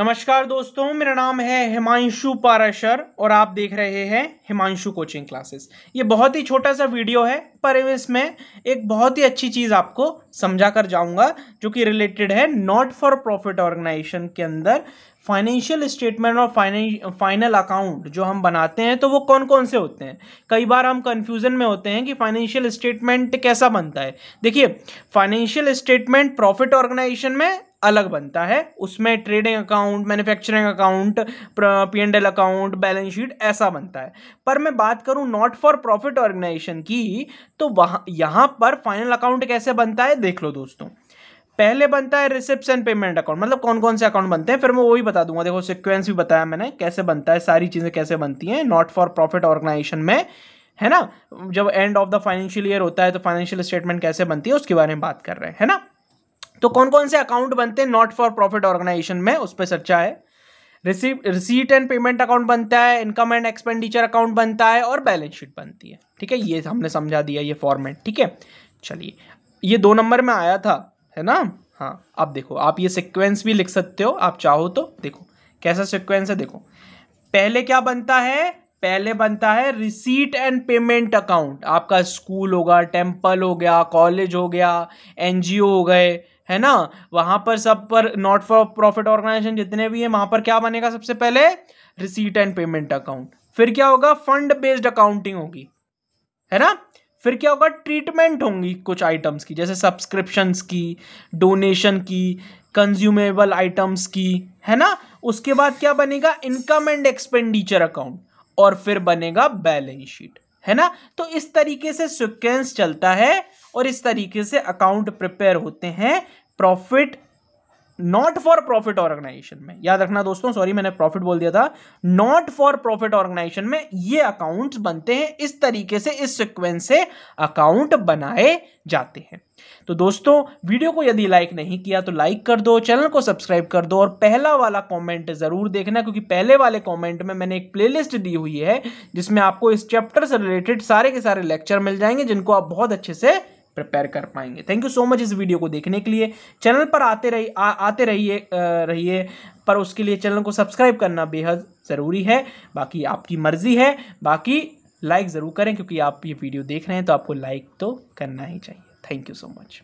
नमस्कार दोस्तों मेरा नाम है हिमांशु पाराशर और आप देख रहे हैं हिमांशु कोचिंग क्लासेस ये बहुत ही छोटा सा वीडियो है पर इसमें एक बहुत ही अच्छी चीज़ आपको समझा कर जाऊँगा जो कि रिलेटेड है नॉट फॉर प्रॉफिट ऑर्गेनाइजेशन के अंदर फाइनेंशियल स्टेटमेंट और फाइनल अकाउंट जो हम बनाते हैं तो वो कौन कौन से होते हैं कई बार हम कन्फ्यूज़न में होते हैं कि फाइनेंशियल स्टेटमेंट कैसा बनता है देखिए फाइनेंशियल स्टेटमेंट प्रॉफिट ऑर्गेनाइजेशन में अलग बनता है उसमें trading account manufacturing account P and L account balance sheet ऐसा बनता है पर मैं बात करूं नॉट फॉर प्रॉफिट ऑर्गेनाइजेशन की तो वहाँ यहाँ पर फाइनल अकाउंट कैसे बनता है देख लो दोस्तों पहले बनता है रिसिप्ट एंड पेमेंट अकाउंट मतलब कौन कौन से अकाउंट बनते हैं फिर मैं वही बता दूंगा देखो सिक्वेंस भी बताया मैंने कैसे बनता है सारी चीज़ें कैसे बनती हैं नॉट फॉर प्रॉफिट ऑर्गेनाइजेशन में है ना जब end of the financial year होता है तो फाइनेंशियल स्टेटमेंट कैसे बनती है उसके बारे में बात कर रहे हैं है ना तो कौन कौन से अकाउंट बनते हैं नॉट फॉर प्रॉफिट ऑर्गेनाइजेशन में उस पर चर्चा है रिसीट एंड पेमेंट अकाउंट बनता है इनकम एंड एक्सपेंडिचर अकाउंट बनता है और बैलेंस शीट बनती है ठीक है ये हमने समझा दिया ये फॉर्मेट ठीक है चलिए ये दो नंबर में आया था है ना हाँ आप देखो आप ये सिक्वेंस भी लिख सकते हो आप चाहो तो देखो कैसा सिक्वेंस है देखो पहले क्या बनता है पहले बनता है रिसीट एंड पेमेंट अकाउंट आपका स्कूल होगा टेम्पल हो गया कॉलेज हो गया एनजीओ हो गए है ना वहां पर सब पर नॉट फॉर प्रॉफिट ऑर्गेनाइजेशन जितने भी हैं वहां पर क्या बनेगा सबसे पहले रिसीट एंड पेमेंट अकाउंट फिर क्या होगा फंड बेस्ड अकाउंटिंग होगी है ना फिर क्या होगा ट्रीटमेंट होंगी कुछ आइटम्स की जैसे सब्सक्रिप्शन की डोनेशन की कंज्यूमेबल आइटम्स की है ना उसके बाद क्या बनेगा इनकम एंड एक्सपेंडिचर अकाउंट और फिर बनेगा बैलेंस शीट है ना तो इस तरीके से सिक्वेंस चलता है और इस तरीके से अकाउंट प्रिपेयर होते हैं profit not for profit organisation में याद रखना दोस्तों सॉरी मैंने प्रॉफिट बोल दिया था नॉट फॉर प्रॉफिट ऑर्गेनाइजेशन में ये अकाउंट बनते हैं इस तरीके से इस सिक्वेंस से अकाउंट बनाए जाते हैं तो दोस्तों वीडियो को यदि लाइक नहीं किया तो लाइक कर दो चैनल को सब्सक्राइब कर दो और पहला वाला कमेंट जरूर देखना क्योंकि पहले वाले कमेंट में मैंने एक प्लेलिस्ट दी हुई है जिसमें आपको इस चैप्टर से रिलेटेड सारे के सारे लेक्चर मिल जाएंगे जिनको आप बहुत अच्छे से प्रिपेयर कर पाएंगे थैंक यू सो मच इस वीडियो को देखने के लिए चैनल पर आते रही आ, आते रहिए रहिए पर उसके लिए चैनल को सब्सक्राइब करना बेहद ज़रूरी है बाकी आपकी मर्ज़ी है बाकी लाइक ज़रूर करें क्योंकि आप ये वीडियो देख रहे हैं तो आपको लाइक तो करना ही चाहिए थैंक यू सो मच